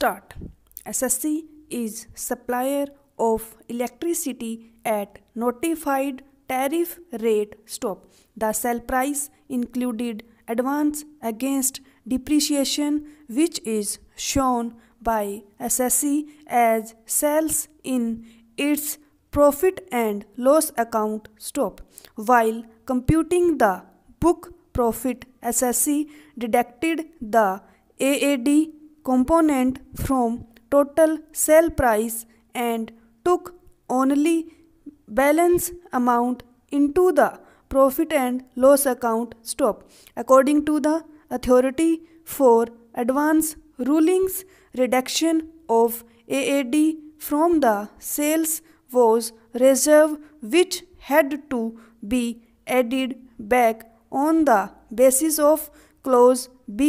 start. SSC is supplier of electricity at notified tariff rate stop. The sell price included advance against depreciation which is shown by SSC as sales in its profit and loss account stop. While computing the book profit SSC deducted the AAD component from total sale price and took only balance amount into the profit and loss account stop according to the authority for advance rulings reduction of aad from the sales was reserve which had to be added back on the basis of clause b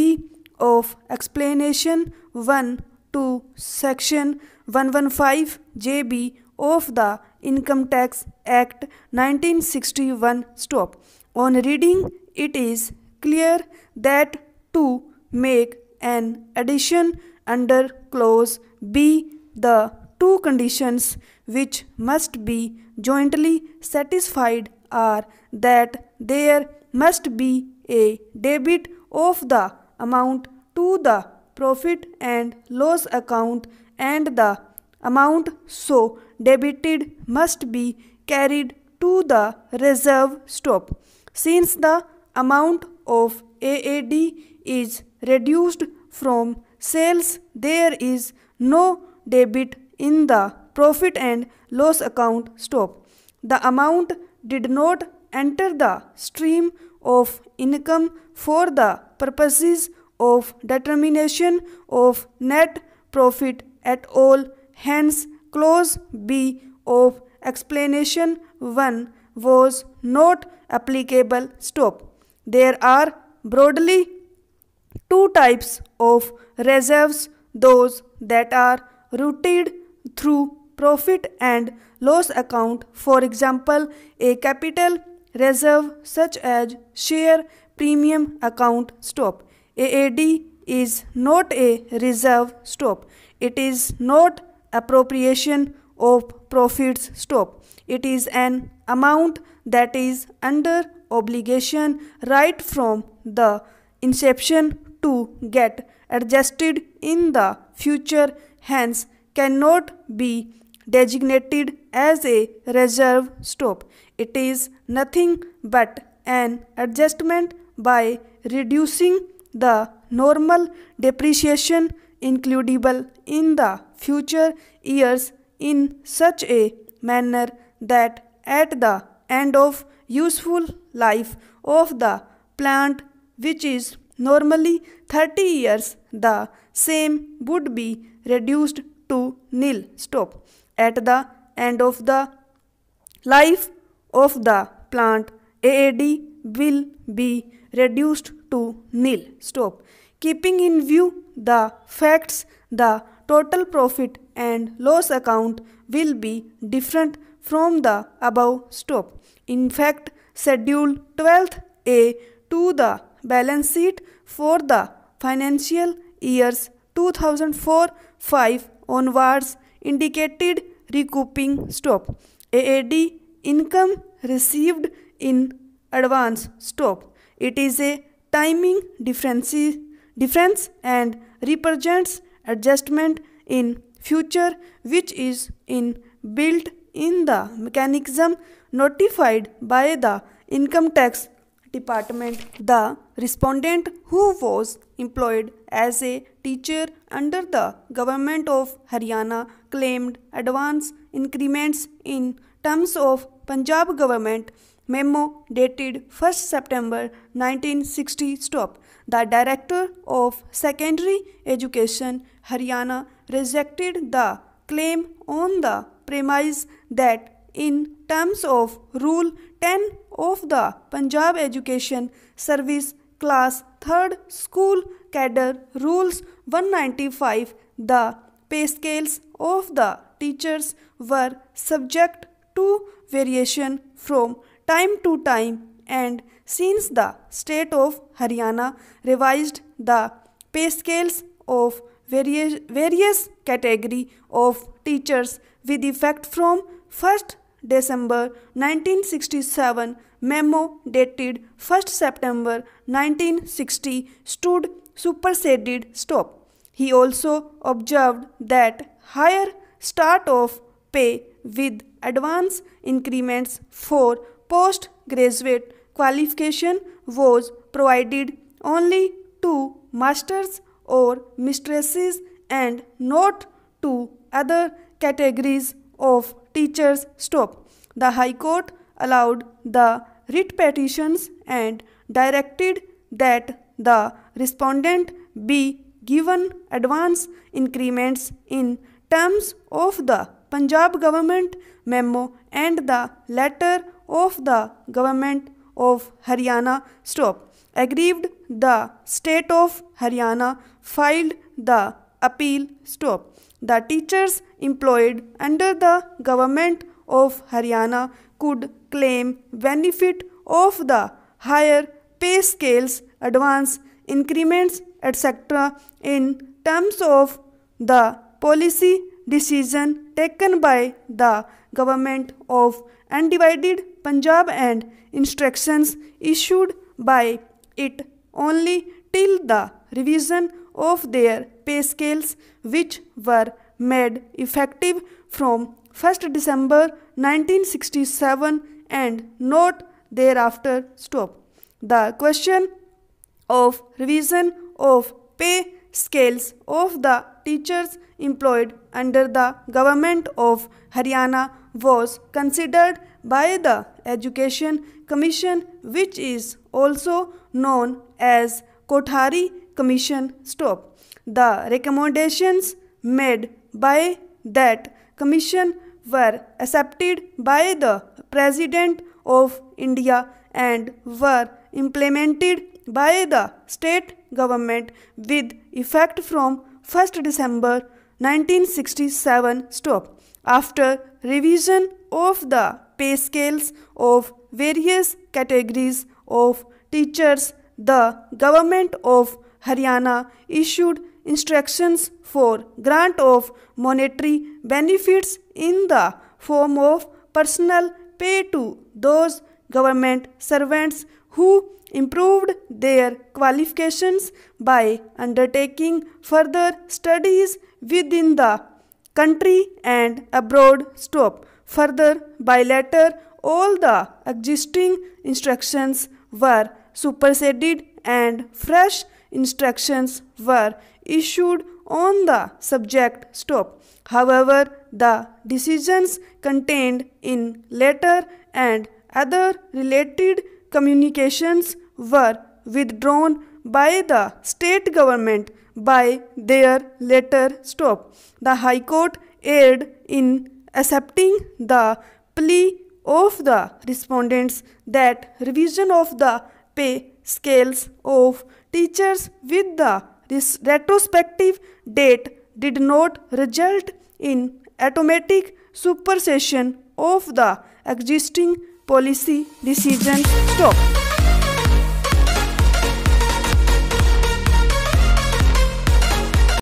of Explanation 1 to Section 115 JB of the Income Tax Act 1961 stop. On reading, it is clear that to make an addition under clause B, the two conditions which must be jointly satisfied are that there must be a debit of the amount to the profit and loss account and the amount so debited must be carried to the reserve stop. Since the amount of AAD is reduced from sales, there is no debit in the profit and loss account stop. The amount did not enter the stream of income for the purposes of determination of net profit at all. Hence, clause B of explanation 1 was not applicable. Stop. There are broadly two types of reserves those that are routed through profit and loss account. For example, a capital reserve such as share premium account stop AAD is not a reserve stop. It is not appropriation of profits stop. It is an amount that is under obligation right from the inception to get adjusted in the future hence cannot be designated as a reserve stop. It is nothing but an adjustment by reducing the normal depreciation includable in the future years in such a manner that at the end of useful life of the plant which is normally 30 years the same would be reduced to nil stop at the end of the life of the plant aad will be reduced to nil. Stop. Keeping in view the facts, the total profit and loss account will be different from the above. Stop. In fact, Schedule 12th A to the balance sheet for the financial years 2004-5 onwards indicated recouping stop. AAD income received in advance stop. It is a timing differences, difference and represents adjustment in future which is in built in the mechanism notified by the income tax department the respondent who was employed as a teacher under the government of haryana claimed advance increments in terms of punjab government memo dated 1st September 1960 stop. The Director of Secondary Education Haryana rejected the claim on the premise that in terms of Rule 10 of the Punjab Education Service Class 3rd School Cadre Rules 195, the pay scales of the teachers were subject to variation from time to time and since the state of Haryana revised the pay scales of various, various category of teachers with effect from 1st December 1967 memo dated 1st September 1960 stood superseded stop. He also observed that higher start of pay with advance increments for postgraduate qualification was provided only to masters or mistresses and not to other categories of teachers. Stop. The High Court allowed the writ petitions and directed that the respondent be given advance increments in terms of the Punjab government memo and the letter of the government of Haryana stop. Aggrieved the state of Haryana filed the appeal stop. The teachers employed under the government of Haryana could claim benefit of the higher pay scales, advance increments, etc. in terms of the policy decision taken by the government of undivided Punjab and instructions issued by it only till the revision of their pay scales which were made effective from 1st December 1967 and not thereafter stop. The question of revision of pay scales of the teachers employed under the government of Haryana was considered by the Education Commission which is also known as Kothari Commission stop. The recommendations made by that commission were accepted by the President of India and were implemented by the state government with effect from 1st December 1967 stop after revision of the pay scales of various categories of teachers, the government of Haryana issued instructions for grant of monetary benefits in the form of personal pay to those government servants who improved their qualifications by undertaking further studies within the country and abroad stop Further, by letter, all the existing instructions were superseded and fresh instructions were issued on the subject stop. However, the decisions contained in letter and other related communications were withdrawn by the state government by their letter stop. The High Court erred in accepting the plea of the respondents that revision of the pay scales of teachers with the retrospective date did not result in automatic supersession of the existing policy decision stop.